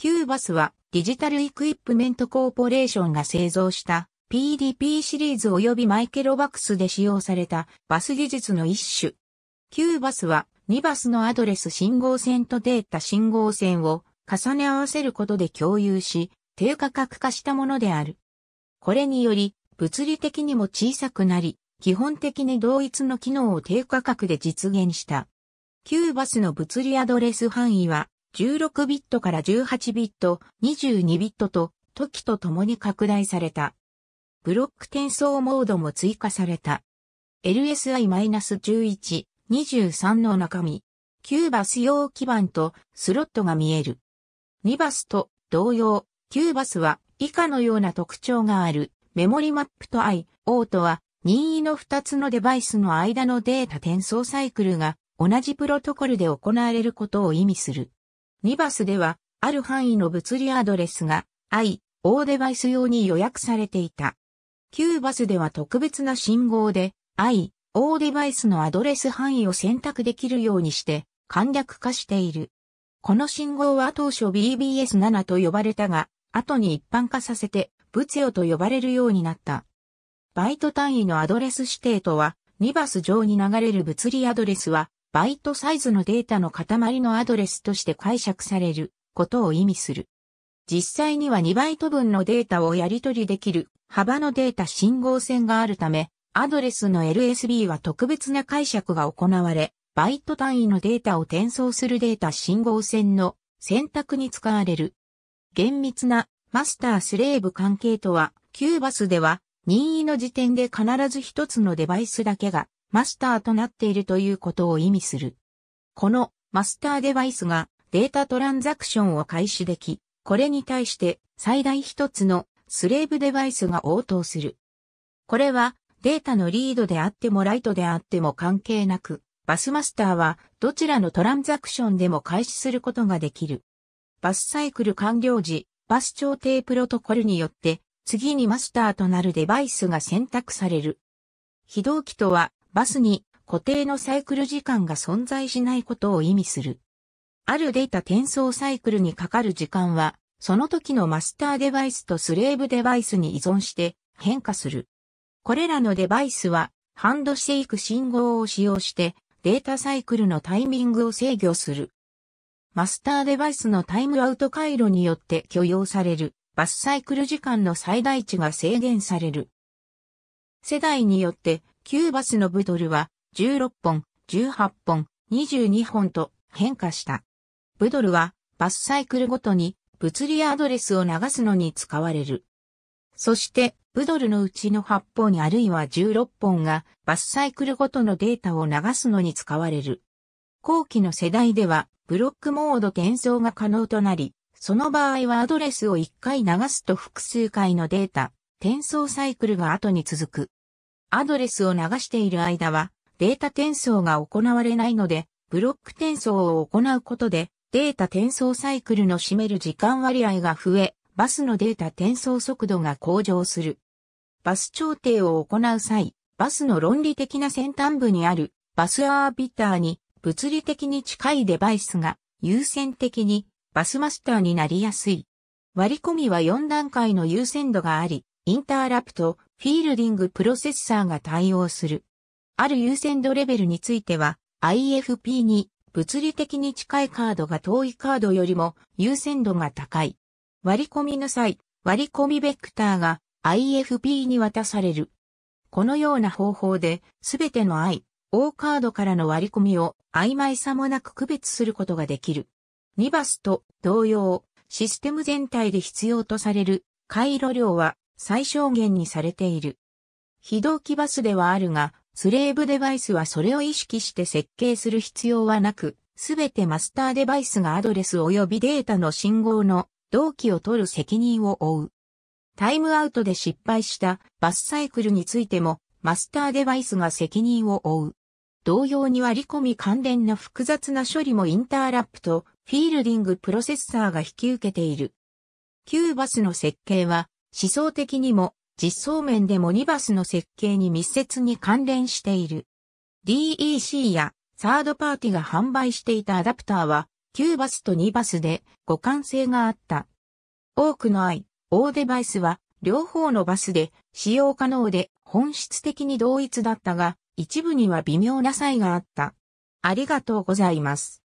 キューバスはデジタルイクイップメントコーポレーションが製造した PDP シリーズ及びマイケロバックスで使用されたバス技術の一種。キューバスは2バスのアドレス信号線とデータ信号線を重ね合わせることで共有し、低価格化したものである。これにより、物理的にも小さくなり、基本的に同一の機能を低価格で実現した。キューバスの物理アドレス範囲は16ビットから18ビット、22ビットと時とともに拡大された。ブロック転送モードも追加された。LSI-11、23の中身、9バス用基板とスロットが見える。2バスと同様、9バスは以下のような特徴がある。メモリマップと I、O とは任意の2つのデバイスの間のデータ転送サイクルが同じプロトコルで行われることを意味する。ニバスでは、ある範囲の物理アドレスが I、O デバイス用に予約されていた。旧バスでは特別な信号で I、O デバイスのアドレス範囲を選択できるようにして簡略化している。この信号は当初 BBS7 と呼ばれたが、後に一般化させて、物用と呼ばれるようになった。バイト単位のアドレス指定とは、ニバス上に流れる物理アドレスは、バイトサイズのデータの塊のアドレスとして解釈されることを意味する。実際には2バイト分のデータをやり取りできる幅のデータ信号線があるため、アドレスの LSB は特別な解釈が行われ、バイト単位のデータを転送するデータ信号線の選択に使われる。厳密なマスタースレーブ関係とは、キューバスでは任意の時点で必ず一つのデバイスだけがマスターとなっているということを意味する。このマスターデバイスがデータトランザクションを開始でき、これに対して最大一つのスレーブデバイスが応答する。これはデータのリードであってもライトであっても関係なく、バスマスターはどちらのトランザクションでも開始することができる。バスサイクル完了時、バス調停プロトコルによって次にマスターとなるデバイスが選択される。非同期とはバスに固定のサイクル時間が存在しないことを意味する。あるデータ転送サイクルにかかる時間は、その時のマスターデバイスとスレーブデバイスに依存して変化する。これらのデバイスは、ハンドシェイク信号を使用してデータサイクルのタイミングを制御する。マスターデバイスのタイムアウト回路によって許容されるバスサイクル時間の最大値が制限される。世代によって9バスのブドルは16本、18本、22本と変化した。ブドルはバスサイクルごとに物理アドレスを流すのに使われる。そしてブドルのうちの8本あるいは16本がバスサイクルごとのデータを流すのに使われる。後期の世代ではブロックモード転送が可能となり、その場合はアドレスを1回流すと複数回のデータ、転送サイクルが後に続く。アドレスを流している間は、データ転送が行われないので、ブロック転送を行うことで、データ転送サイクルの占める時間割合が増え、バスのデータ転送速度が向上する。バス調停を行う際、バスの論理的な先端部にあるバスアービターに物理的に近いデバイスが優先的にバスマスターになりやすい。割り込みは4段階の優先度があり、インターラプト、フィールディングプロセッサーが対応する。ある優先度レベルについては IFP に物理的に近いカードが遠いカードよりも優先度が高い。割り込みの際、割り込みベクターが IFP に渡される。このような方法で、すべての I、O カードからの割り込みを曖昧さもなく区別することができる。ニバスと同様、システム全体で必要とされる回路量は最小限にされている。非同期バスではあるが、スレーブデバイスはそれを意識して設計する必要はなく、すべてマスターデバイスがアドレス及びデータの信号の同期を取る責任を負う。タイムアウトで失敗したバスサイクルについても、マスターデバイスが責任を負う。同様に割り込み関連の複雑な処理もインターラップとフィールディングプロセッサーが引き受けている。旧バスの設計は思想的にも実装面でもニバスの設計に密接に関連している。DEC やサードパーティが販売していたアダプターは9バスと2バスで互換性があった。多くの i、O デバイスは両方のバスで使用可能で本質的に同一だったが一部には微妙な差異があった。ありがとうございます。